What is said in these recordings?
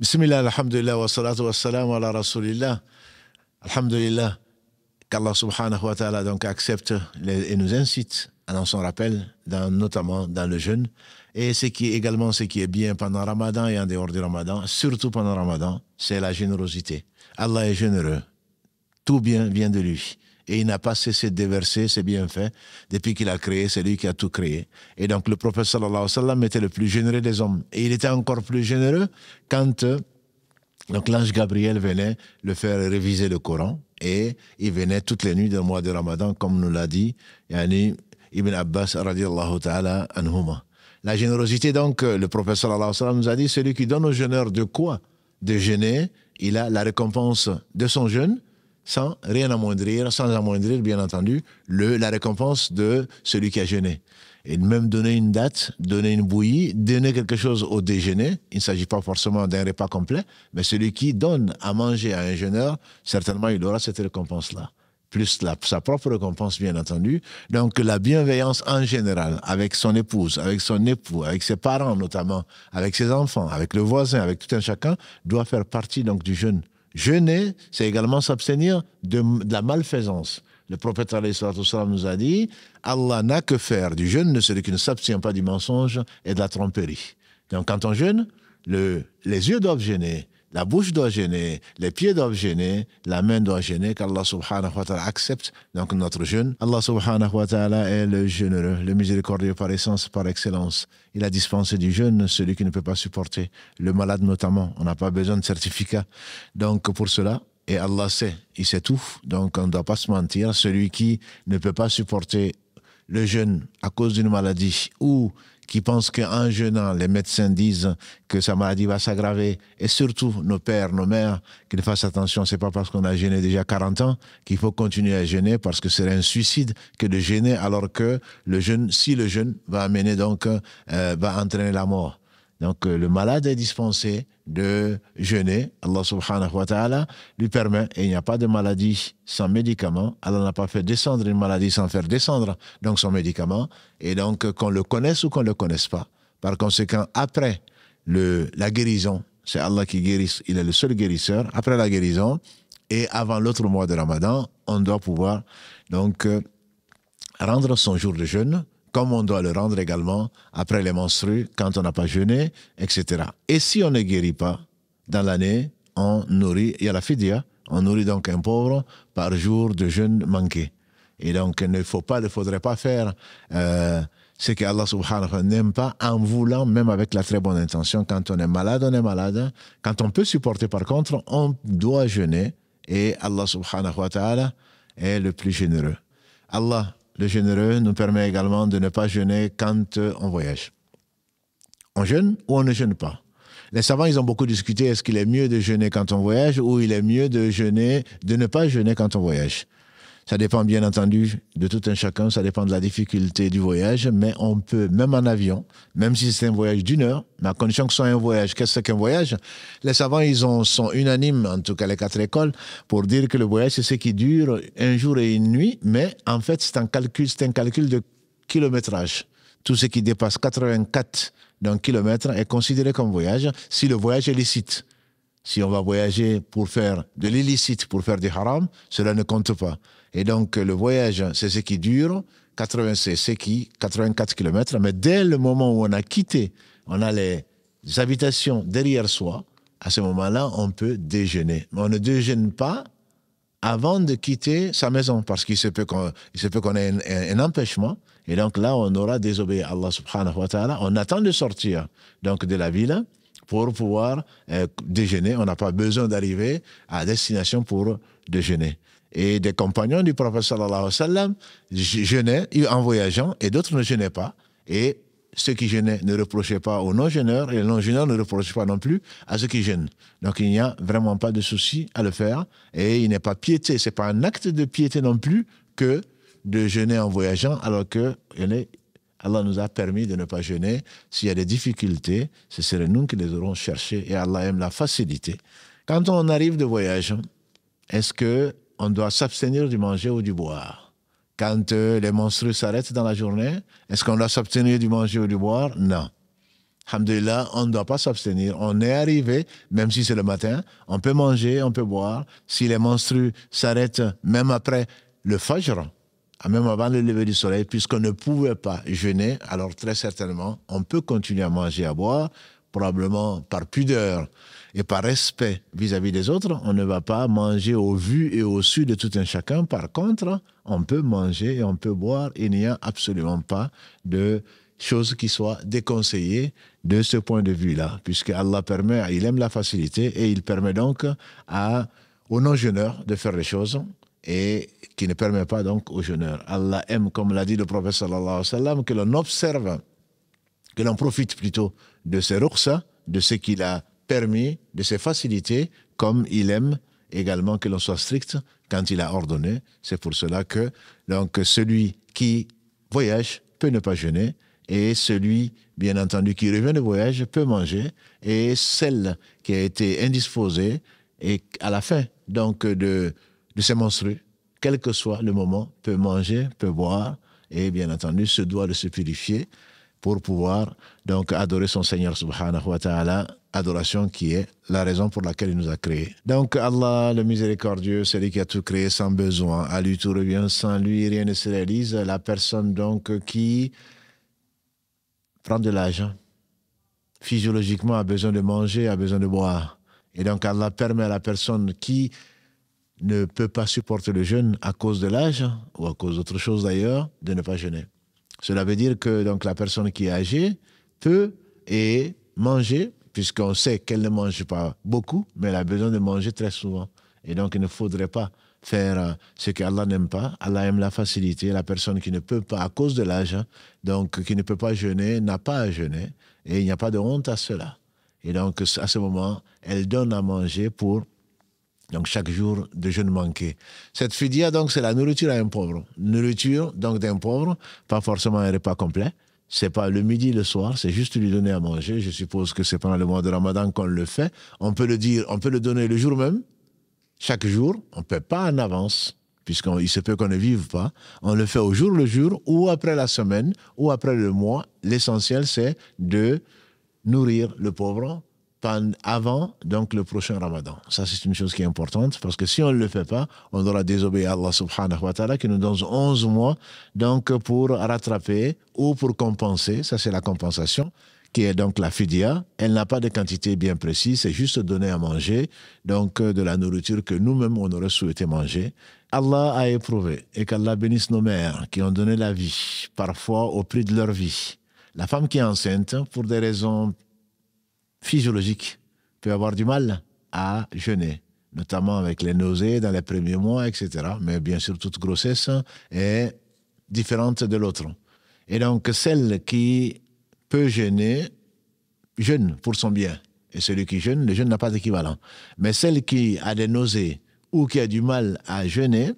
Bismillah, alhamdulillah, wa salatu wa salam ala rasulillah. Alhamdulillah, qu'Allah subhanahu wa ta'ala donc accepte et nous incite dans son rappel, notamment dans le jeûne. Et ce qui est également ce qui est bien pendant Ramadan et en dehors du Ramadan, surtout pendant Ramadan, c'est la générosité. Allah est généreux. Tout bien vient de lui et il n'a pas cessé de déverser ses bienfaits depuis qu'il a créé, c'est lui qui a tout créé. Et donc le prophète sallallahu alayhi wa sallam était le plus généreux des hommes. Et il était encore plus généreux quand euh, l'ange Gabriel venait le faire réviser le Coran et il venait toutes les nuits du mois de Ramadan, comme nous l'a dit yani, Ibn Abbas radiallahu ta'ala anhuma. La générosité, donc, euh, le professeur, sallallahu alayhi wa sallam nous a dit, celui qui donne aux jeûneur de quoi De il a la récompense de son jeûne, sans rien amoindrir, sans amoindrir, bien entendu, le, la récompense de celui qui a jeûné. Et même donner une date, donner une bouillie, donner quelque chose au déjeuner. Il ne s'agit pas forcément d'un repas complet, mais celui qui donne à manger à un jeûneur, certainement il aura cette récompense-là plus sa propre récompense, bien entendu. Donc, la bienveillance en général, avec son épouse, avec son époux, avec ses parents notamment, avec ses enfants, avec le voisin, avec tout un chacun, doit faire partie donc du jeûne. Jeûner, c'est également s'abstenir de, la malfaisance. Le prophète nous a dit Allah n'a que faire du jeûne de celui qui ne s'abstient pas du mensonge et de la tromperie. Donc, quand on jeûne, les yeux doivent jeûner, la bouche doit gêner, les pieds doivent gêner, la main doit gêner, qu'Allah subhanahu wa ta'ala accepte donc notre jeûne. Allah subhanahu wa ta'ala est le généreux, le miséricordieux par essence, par excellence. Il a dispensé du jeûne celui qui ne peut pas supporter, le malade notamment. On n'a pas besoin de certificat. Donc pour cela, et Allah sait, il sait tout, donc on ne doit pas se mentir. Celui qui ne peut pas supporter le jeûne à cause d'une maladie ou qui pensent qu'en jeûnant, les médecins disent que sa maladie va s'aggraver. Et surtout, nos pères, nos mères, qu'ils fassent attention. C'est pas parce qu'on a jeûné déjà 40 ans qu'il faut continuer à jeûner parce que c'est un suicide que de jeûner alors que le jeûne, si le jeûne va amener donc, euh, va entraîner la mort. Donc, euh, le malade est dispensé de jeûner. Allah subhanahu wa ta'ala lui permet, et il n'y a pas de maladie sans médicament. Allah n'a pas fait descendre une maladie sans faire descendre donc son médicament. Et donc, euh, qu'on le connaisse ou qu'on ne le connaisse pas. Par conséquent, après le, la guérison, c'est Allah qui guérit, il est le seul guérisseur. Après la guérison et avant l'autre mois de Ramadan, on doit pouvoir donc euh, rendre son jour de jeûne comme on doit le rendre également après les menstrues, quand on n'a pas jeûné, etc. Et si on ne guérit pas dans l'année, on nourrit, il y a la fidia, on nourrit donc un pauvre par jour de jeûne manqué. Et donc, il ne faut pas, ne faudrait pas faire euh, ce que Allah subhanahu n'aime pas en voulant, même avec la très bonne intention. Quand on est malade, on est malade. Quand on peut supporter, par contre, on doit jeûner. Et Allah subhanahu wa ta'ala est le plus généreux. Allah généreux nous permet également de ne pas jeûner quand euh, on voyage. On jeûne ou on ne jeûne pas les savants, ils ont beaucoup discuté, est-ce qu'il est mieux de jeûner quand on voyage ou il est mieux de jeûner, de ne pas jeûner quand on voyage ça dépend bien entendu de tout un chacun, ça dépend de la difficulté du voyage, mais on peut, même en avion, même si c'est un voyage d'une heure, mais à condition que ce soit un voyage, qu'est-ce qu'un voyage Les savants, ils sont unanimes, en tout cas les quatre écoles, pour dire que le voyage, c'est ce qui dure un jour et une nuit, mais en fait, c'est un calcul, c'est un calcul de kilométrage. Tout ce qui dépasse 84 d'un kilomètre est considéré comme voyage si le voyage est licite. Si on va voyager pour faire de l'illicite, pour faire du haram, cela ne compte pas. Et donc, le voyage, c'est ce qui dure. 86, c'est ce qui, 84 km. Mais dès le moment où on a quitté, on a les habitations derrière soi. À ce moment-là, on peut déjeuner. Mais on ne déjeune pas avant de quitter sa maison, parce qu'il se peut qu'on ait un, un, empêchement. Et donc là, on aura désobéi à Allah subhanahu wa ta'ala. On attend de sortir donc de la ville pour pouvoir euh, déjeuner. On n'a pas besoin d'arriver à destination pour déjeuner et des compagnons du prophète sallallahu alayhi wa sallam jeûnaient en voyageant et d'autres ne jeûnaient pas. Et ceux qui jeûnaient ne reprochaient pas aux non-jeûneurs et les non-jeûneurs ne reprochaient pas non plus à ceux qui jeûnent. Donc il n'y a vraiment pas de souci à le faire et il n'est pas piété. Ce n'est pas un acte de piété non plus que de jeûner en voyageant alors que Allah nous a permis de ne pas jeûner. S'il y a des difficultés, ce serait nous qui les aurons cherchées et Allah aime la facilité. Quand on arrive de voyage, est-ce que on doit s'abstenir du manger ou du boire. Quand euh, les monstres s'arrêtent dans la journée, est-ce qu'on doit s'abstenir du manger ou du boire Non. Alhamdulillah, on ne doit pas s'abstenir. On est arrivé, même si c'est le matin, on peut manger, on peut boire. Si les monstres s'arrêtent, même après le fajr, ah, même avant le lever du soleil, puisqu'on ne pouvait pas jeûner, alors très certainement, on peut continuer à manger, à boire, probablement par pudeur. Et par respect vis-à-vis des autres, on ne va pas manger au vu et au su de tout un chacun. Par contre, on peut manger et on peut boire. Il n'y a absolument pas de choses qui soient déconseillées de ce point de vue-là, puisque Allah permet, il aime la facilité et il permet donc à, aux non jeûneur de faire les choses et qui ne permet pas donc aux jeûneur Allah aime, comme l'a dit le prophète sallallahu alayhi wa sallam, que l'on observe, que l'on profite plutôt de ses ruqsa, de ce qu'il a permis de se faciliter comme il aime également que l'on soit strict quand il a ordonné. C'est pour cela que donc, celui qui voyage peut ne pas jeûner et celui, bien entendu, qui revient de voyage peut manger et celle qui a été indisposée et à la fin donc de, de ses monstrues, quel que soit le moment, peut manger, peut boire et bien entendu se doit de se purifier pour pouvoir donc adorer son Seigneur subhanahu wa ta'ala, adoration qui est la raison pour laquelle il nous a créés. Donc Allah, le miséricordieux, celui qui a tout créé sans besoin, à lui tout revient, sans lui rien ne se réalise. La personne donc qui prend de l'âge, physiologiquement a besoin de manger, a besoin de boire. Et donc Allah permet à la personne qui ne peut pas supporter le jeûne à cause de l'âge ou à cause d'autre chose d'ailleurs de ne pas jeûner. Cela veut dire que donc, la personne qui est âgée peut et manger, puisqu'on sait qu'elle ne mange pas beaucoup, mais elle a besoin de manger très souvent. Et donc, il ne faudrait pas faire euh, ce qu'Allah n'aime pas. Allah aime la facilité. La personne qui ne peut pas, à cause de l'âge, hein, donc qui ne peut pas jeûner, n'a pas à jeûner. Et il n'y a pas de honte à cela. Et donc, à ce moment, elle donne à manger pour donc chaque jour, de jeûne manqué. Cette fidia, donc, c'est la nourriture à un pauvre. Nourriture, donc, d'un pauvre, pas forcément un repas complet. C'est pas le midi, le soir, c'est juste lui donner à manger. Je suppose que c'est pendant le mois de Ramadan qu'on le fait. On peut le dire, on peut le donner le jour même, chaque jour. On peut pas en avance, puisqu'il se peut qu'on ne vive pas. On le fait au jour le jour, ou après la semaine, ou après le mois. L'essentiel, c'est de nourrir le pauvre avant donc le prochain Ramadan. Ça, c'est une chose qui est importante parce que si on ne le fait pas, on aura désobéi à Allah subhanahu wa ta'ala qui nous donne 11 mois donc pour rattraper ou pour compenser. Ça, c'est la compensation qui est donc la fidia. Elle n'a pas de quantité bien précise, c'est juste donner à manger, donc euh, de la nourriture que nous-mêmes on aurait souhaité manger. Allah a éprouvé et qu'Allah bénisse nos mères qui ont donné la vie, parfois au prix de leur vie. La femme qui est enceinte, pour des raisons physiologique peut avoir du mal à jeûner, notamment avec les nausées dans les premiers mois, etc. Mais bien sûr, toute grossesse est différente de l'autre. Et donc, celle qui peut jeûner, jeûne pour son bien. Et celui qui jeûne, le jeûne n'a pas d'équivalent. Mais celle qui a des nausées ou qui a du mal à jeûner,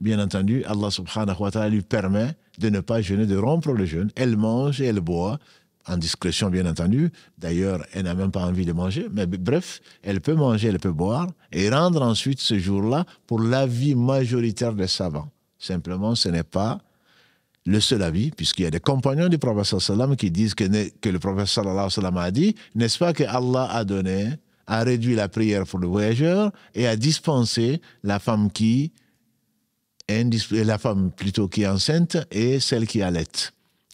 bien entendu, Allah subhanahu wa ta'ala lui permet de ne pas jeûner, de rompre le jeûne. Elle mange et elle boit en discrétion bien entendu. D'ailleurs, elle n'a même pas envie de manger, mais bref, elle peut manger, elle peut boire et rendre ensuite ce jour-là pour l'avis majoritaire des savants. Simplement, ce n'est pas le seul avis, puisqu'il y a des compagnons du professeur sallam qui disent que, que le professeur a dit, n'est-ce pas que Allah a donné, a réduit la prière pour le voyageur et a dispensé la femme qui la femme plutôt qui est enceinte et celle qui allait.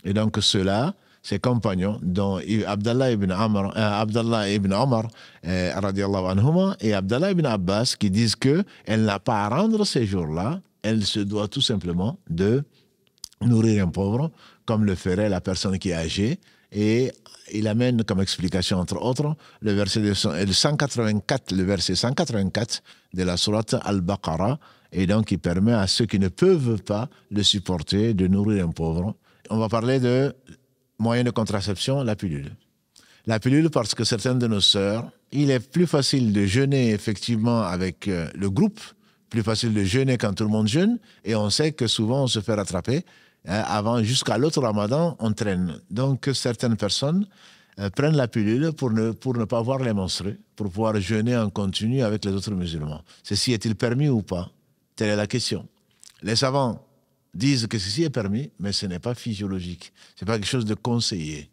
Et donc cela, ses compagnons, dont Abdallah ibn, Amr, euh, Omar euh, et Abdallah ibn Abbas, qui disent qu'elle n'a pas à rendre ces jours-là, elle se doit tout simplement de nourrir un pauvre, comme le ferait la personne qui est âgée, et il amène comme explication, entre autres, le verset de, 184, le verset 184 de la sourate Al-Baqarah, et donc il permet à ceux qui ne peuvent pas le supporter de nourrir un pauvre. On va parler de moyen de contraception, la pilule. La pilule, parce que certaines de nos sœurs, il est plus facile de jeûner effectivement avec euh, le groupe, plus facile de jeûner quand tout le monde jeûne, et on sait que souvent on se fait rattraper. Hein, avant, jusqu'à l'autre ramadan, on traîne. Donc certaines personnes euh, prennent la pilule pour ne, pour ne pas voir les menstrues, pour pouvoir jeûner en continu avec les autres musulmans. Ceci est-il permis ou pas Telle est la question. Les savants disent que ceci est permis, mais ce n'est pas physiologique. Ce n'est pas quelque chose de conseillé.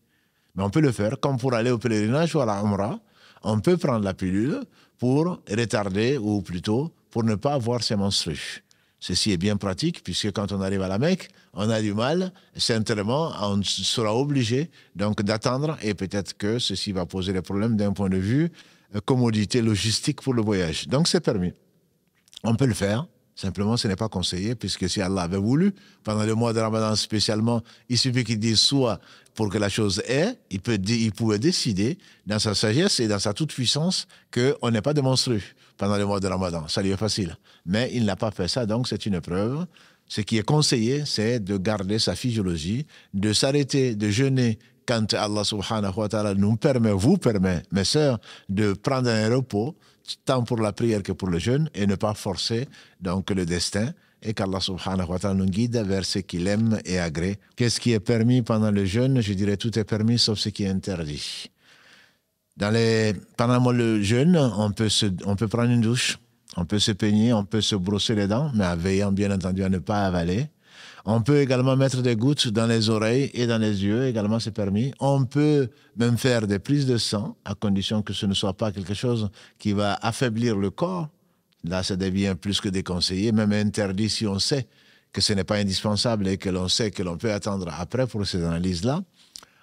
Mais on peut le faire, comme pour aller au pèlerinage ou à la hamra, on peut prendre la pilule pour retarder, ou plutôt pour ne pas avoir ses menstrues. Ceci est bien pratique, puisque quand on arrive à la Mecque, on a du mal, certainement, on sera obligé donc d'attendre, et peut-être que ceci va poser des problèmes d'un point de vue euh, commodité logistique pour le voyage. Donc c'est permis. On peut le faire, Simplement, ce n'est pas conseillé, puisque si Allah avait voulu, pendant le mois de Ramadan spécialement, il suffit qu'il dise soit pour que la chose ait, il, peut, il pouvait décider, dans sa sagesse et dans sa toute-puissance, qu'on n'est pas de pendant le mois de Ramadan. Ça lui est facile. Mais il n'a pas fait ça, donc c'est une preuve. Ce qui est conseillé, c'est de garder sa physiologie, de s'arrêter, de jeûner quand Allah subhanahu wa ta'ala nous permet, vous permet, mes sœurs, de prendre un repos, tant pour la prière que pour le jeûne et ne pas forcer donc le destin et qu'Allah subhanahu wa ta'ala nous guide vers ce qu'il aime et agrée. Qu'est-ce qui est permis pendant le jeûne Je dirais tout est permis sauf ce qui est interdit. Dans les, pendant le jeûne, on peut, se, on peut prendre une douche, on peut se peigner, on peut se brosser les dents, mais en veillant bien entendu à ne pas avaler. On peut également mettre des gouttes dans les oreilles et dans les yeux, également c'est permis. On peut même faire des prises de sang, à condition que ce ne soit pas quelque chose qui va affaiblir le corps. Là, ça devient plus que déconseillé, même interdit si on sait que ce n'est pas indispensable et que l'on sait que l'on peut attendre après pour ces analyses-là.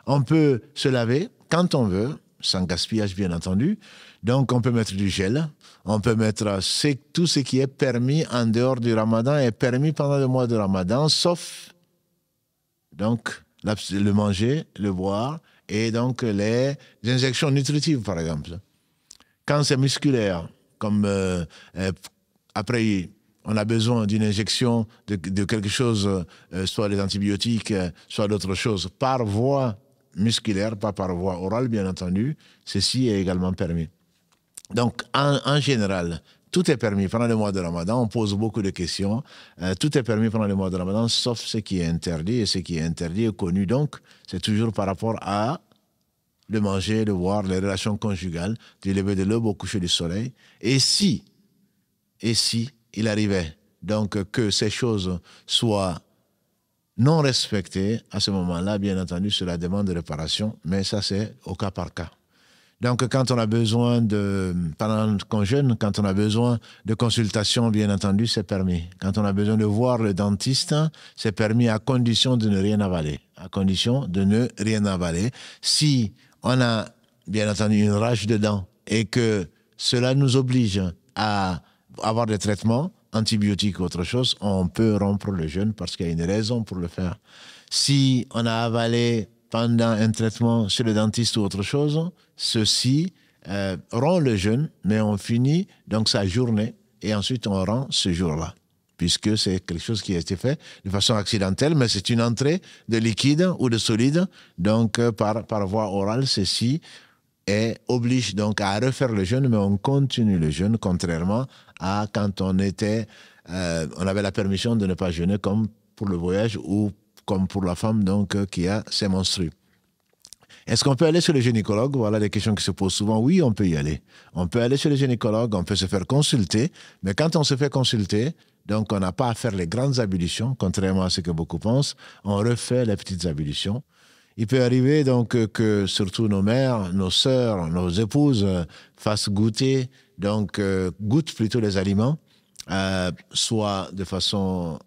On peut se laver quand on veut, sans gaspillage bien entendu. Donc on peut mettre du gel, on peut mettre euh, tout ce qui est permis en dehors du ramadan est permis pendant le mois de ramadan, sauf donc le manger, le boire et donc les injections nutritives par exemple. Quand c'est musculaire, comme euh, euh, après on a besoin d'une injection de, quelque chose, soit des antibiotiques, soit d'autres choses, par voie musculaire, pas par voie orale, bien entendu. Ceci est également permis. Donc, en, général, tout est permis pendant le mois de Ramadan. On pose beaucoup de questions. Euh, tout est permis pendant le mois de Ramadan, sauf ce qui est interdit. Et ce qui est interdit est connu. Donc, c'est toujours par rapport à le manger, le boire, les relations conjugales, du lever de l'aube au coucher du soleil. Et si, et si il arrivait donc que ces choses soient non respecté à ce moment-là, bien entendu, sur la demande de réparation, mais ça, c'est au cas par cas. Donc, quand on a besoin de, pendant qu'on jeûne, quand on a besoin de consultation, bien entendu, c'est permis. Quand on a besoin de voir le dentiste, c'est permis à condition de ne rien avaler. À condition de ne rien avaler. Si on a, bien entendu, une rage de dents et que cela nous oblige à avoir des traitements, antibiotiques ou autre chose, on peut rompre le jeûne parce qu'il y a une raison pour le faire. Si on a avalé pendant un traitement chez le dentiste ou autre chose, ceci euh, rompt le jeûne, mais on finit donc sa journée et ensuite on rend ce jour-là, puisque c'est quelque chose qui a été fait de façon accidentelle, mais c'est une entrée de liquide ou de solide, donc euh, par, par voie orale, ceci oblige donc à refaire le jeûne, mais on continue le jeûne, contrairement à quand on était, euh, on avait la permission de ne pas jeûner comme pour le voyage ou comme pour la femme donc euh, qui a ses menstrues. Est-ce qu'on peut aller chez le gynécologue Voilà les questions qui se posent souvent. Oui, on peut y aller. On peut aller chez le gynécologue, on peut se faire consulter, mais quand on se fait consulter, donc on n'a pas à faire les grandes ablutions, contrairement à ce que beaucoup pensent, on refait les petites ablutions. Il peut arriver donc euh, que surtout nos mères, nos sœurs, nos épouses fassent goûter donc euh, goûte plutôt les aliments, euh, soit de façon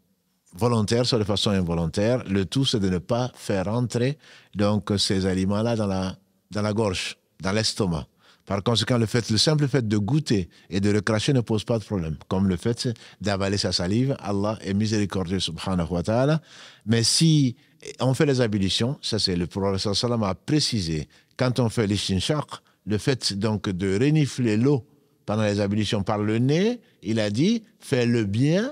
volontaire, soit de façon involontaire. Le tout, c'est de ne pas faire entrer donc ces aliments-là dans la, dans la gorge, dans l'estomac. Par conséquent, le, fait, le simple fait de goûter et de le cracher ne pose pas de problème. Comme le fait d'avaler sa salive, Allah est miséricordieux, subhanahu wa ta'ala. Mais si on fait les ablutions, ça c'est le professeur sallam a précisé, quand on fait les shinshaq, le fait donc de renifler l'eau pendant les ablutions, par le nez, il a dit fais le bien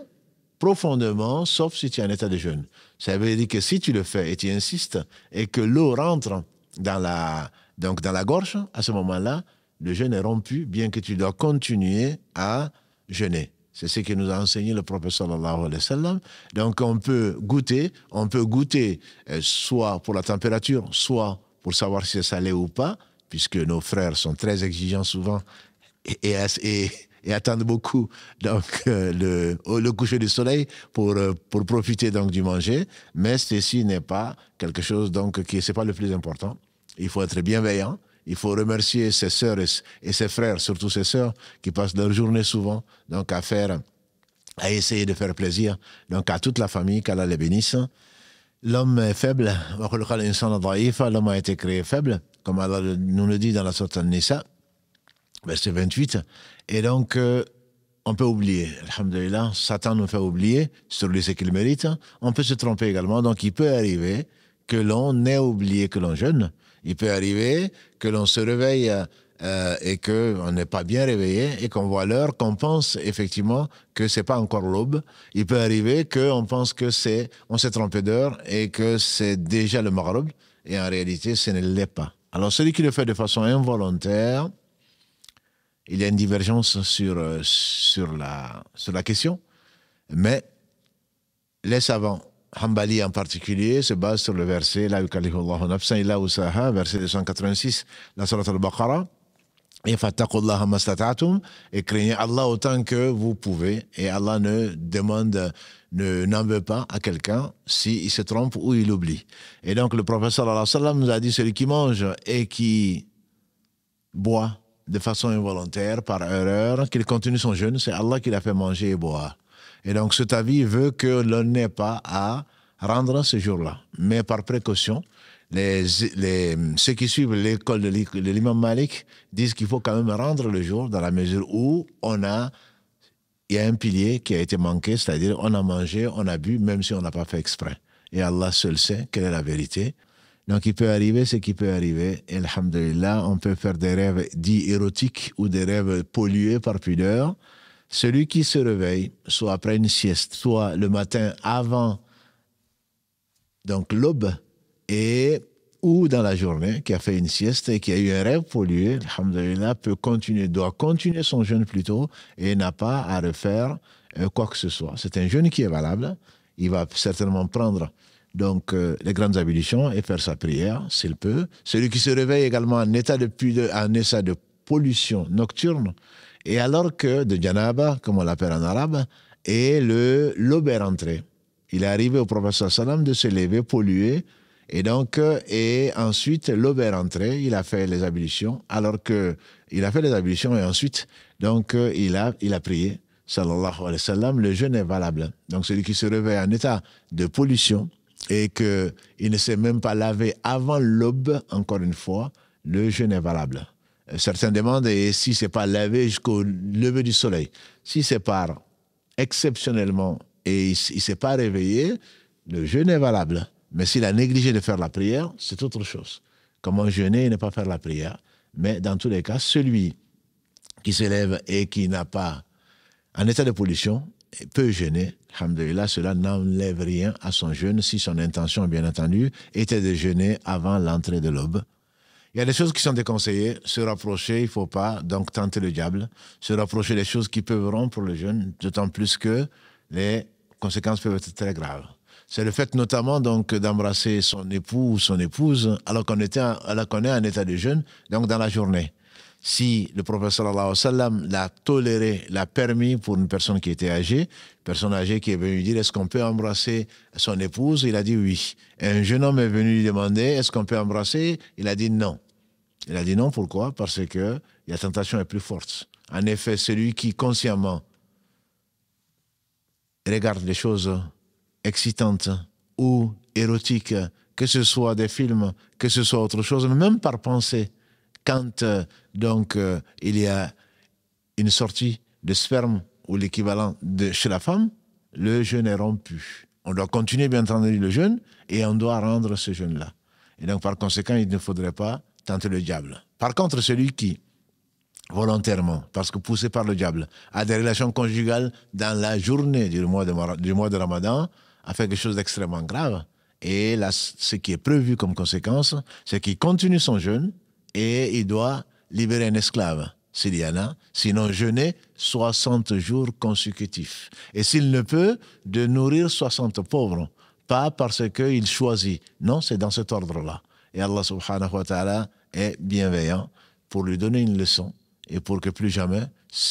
profondément, sauf si tu es en état de jeûne. Ça veut dire que si tu le fais et tu insistes et que l'eau rentre dans la, donc dans la gorge, à ce moment-là, le jeûne est rompu, bien que tu dois continuer à jeûner. C'est ce que nous a enseigné le professeur. sallallahu alayhi wa Donc on peut goûter, on peut goûter euh, soit pour la température, soit pour savoir si c'est salé ou pas, puisque nos frères sont très exigeants souvent et, et, attendre beaucoup donc, euh, le, le, coucher du soleil pour, euh, pour profiter donc, du manger. Mais ceci n'est pas quelque chose donc, qui n'est pas le plus important. Il faut être bienveillant. Il faut remercier ses sœurs et, ses frères, surtout ses sœurs, qui passent leur journée souvent donc, à faire à essayer de faire plaisir donc à toute la famille, qu'Allah les bénisse. L'homme est faible. L'homme a été créé faible, comme nous le dit dans la Sourate Nisa verset ben, 28. Et donc, euh, on peut oublier, Alhamdulillah, Satan nous fait oublier sur lui c'est qu'il mérite. On peut se tromper également, donc il peut arriver que l'on ait oublié que l'on jeûne. Il peut arriver que l'on se réveille euh, et qu'on n'est pas bien réveillé et qu'on voit l'heure, qu'on pense effectivement que c'est pas encore l'aube. Il peut arriver qu'on pense que c'est, on s'est trompé d'heure et que c'est déjà le Maghreb et en réalité ce ne l'est pas. Alors celui qui le fait de façon involontaire, il y a une divergence sur, euh, sur, la, sur la question, mais les savants, Hanbali en particulier, se basent sur le verset La verset 286, la al et craignez Allah autant que vous pouvez, et Allah ne demande, ne n'en veut pas à quelqu'un s'il se trompe ou il oublie. Et donc le professeur nous a dit celui qui mange et qui boit de façon involontaire, par erreur, qu'il continue son jeûne, c'est Allah qui l'a fait manger et boire. Et donc cet avis veut que l'on n'ait pas à rendre ce jour-là. Mais par précaution, les, ceux qui suivent l'école de l'imam Malik disent qu'il faut quand même rendre le jour dans la mesure où on a, il y a un pilier qui a été manqué, c'est-à-dire on a mangé, on a bu, même si on n'a pas fait exprès. Et Allah seul sait quelle est la vérité. Donc, il peut arriver ce qui peut arriver. Et alhamdulillah, on peut faire des rêves dits érotiques ou des rêves pollués par pudeur. Celui qui se réveille, soit après une sieste, soit le matin avant, donc l'aube, et ou dans la journée, qui a fait une sieste et qui a eu un rêve pollué, alhamdulillah, peut continuer, doit continuer son jeûne plutôt et n'a pas à refaire euh, quoi que ce soit. C'est un jeûne qui est valable. Il va certainement prendre donc euh, les grandes ablutions et faire sa prière s'il peut. Celui qui se réveille également en état de, en état de pollution nocturne, et alors que de janaba, comme on l'appelle en arabe, est le l'aube Il est arrivé au professeur sallam de se lever pollué, et donc, euh, et ensuite, l'aube entrée, il a fait les ablutions, alors que il a fait les ablutions et ensuite, donc, euh, il a, il a prié, sallallahu alayhi wa sallam, le jeûne est valable. Donc, celui qui se réveille en état de pollution, et qu'il ne s'est même pas lavé avant l'aube, encore une fois, le jeûne est valable. Euh, certains demandent, et si c'est pas lavé jusqu'au lever du soleil, si c'est pas exceptionnellement et il ne s'est pas réveillé, le jeûne est valable. Mais s'il a négligé de faire la prière, c'est autre chose. Comment jeûner et ne pas faire la prière Mais dans tous les cas, celui qui s'élève et qui n'a pas, un état de pollution, peut jeûner, Alhamdulillah, cela n'enlève rien à son jeûne si son intention, bien entendu, était de jeûner avant l'entrée de l'aube. Il y a des choses qui sont déconseillées. Se rapprocher, il ne faut pas. Donc, tenter le diable. Se rapprocher des choses qui peuvent rompre le jeûne, d'autant plus que les conséquences peuvent être très graves. C'est le fait notamment donc d'embrasser son époux ou son épouse alors qu'on était, alors qu'on est en état de jeûne, donc dans la journée si le professeur Allah l'a toléré, l'a permis pour une personne qui était âgée, personne âgée qui est venue lui dire est-ce qu'on peut embrasser son épouse Il a dit oui. un jeune homme est venu lui demander est-ce qu'on peut embrasser Il a dit non. Il a dit non, pourquoi Parce que la tentation est plus forte. En effet, celui qui consciemment regarde les choses excitantes ou érotiques, que ce soit des films, que ce soit autre chose, même par pensée, quand euh, donc euh, il y a une sortie de sperme ou l'équivalent de chez la femme, le jeûne est rompu. On doit continuer bien entendu le jeûne et on doit rendre ce jeûne-là. Et donc par conséquent, il ne faudrait pas tenter le diable. Par contre, celui qui volontairement, parce que poussé par le diable, a des relations conjugales dans la journée du mois de, du mois de Ramadan, a fait quelque chose d'extrêmement grave. Et là, ce qui est prévu comme conséquence, c'est qu'il continue son jeûne, et il doit libérer un esclave, s'il y en a, sinon jeûner 60 jours consécutifs. Et s'il ne peut, de nourrir 60 pauvres, pas parce qu'il choisit. Non, c'est dans cet ordre-là. Et Allah subhanahu wa ta'ala est bienveillant pour lui donner une leçon et pour que plus jamais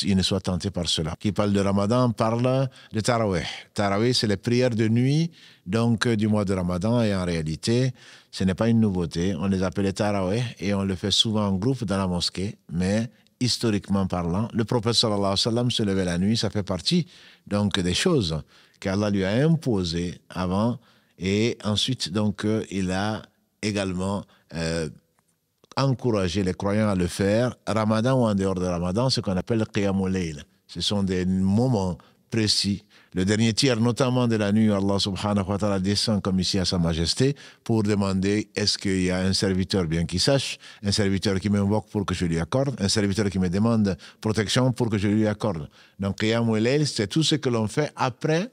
il ne soit tenté par cela. Qui parle de Ramadan parle de Taraweh. Taraweh, c'est les prières de nuit donc euh, du mois de Ramadan et en réalité, ce n'est pas une nouveauté. On les appelle les Taraweh et on le fait souvent en groupe dans la mosquée, mais historiquement parlant, le prophète sallallahu alayhi wa sallam se levait la nuit, ça fait partie donc des choses qu'Allah lui a imposées avant et ensuite donc euh, il a également euh, encourager les croyants à le faire, Ramadan ou en dehors de Ramadan, ce qu'on appelle Qiyamul Ce sont des moments précis. Le dernier tiers, notamment de la nuit, Allah subhanahu wa ta'ala descend comme ici à Sa Majesté pour demander est-ce qu'il y a un serviteur bien qui sache, un serviteur qui m'invoque pour que je lui accorde, un serviteur qui me demande protection pour que je lui accorde. Donc, Qiyamul c'est tout ce que l'on fait après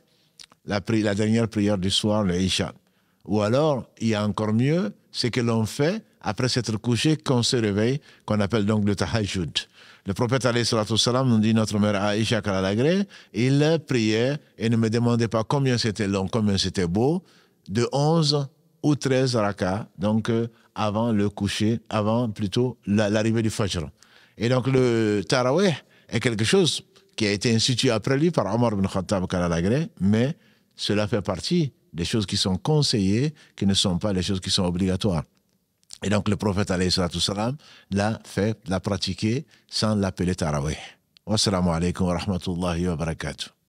la, dernière prière du soir, le Isha. Ou alors, il y a encore mieux, ce que l'on fait après s'être couché qu'on se réveille, qu'on appelle donc le tahajjud. Le prophète salam nous dit notre mère Aïcha Kalalagré, il priait et ne me demandait pas combien c'était long, combien c'était beau, de 11 ou 13 rakas, donc euh, avant le coucher, avant plutôt l'arrivée du Fajr. Et donc le Taraweh est quelque chose qui a été institué après lui par Omar ibn Khattab Kalalagré, mais cela fait partie des choses qui sont conseillées, qui ne sont pas les choses qui sont obligatoires. Et donc le prophète salam l'a fait, l'a pratiqué sans l'appeler Tarawih. Wassalamu alaikum wa rahmatullahi wa barakatuh.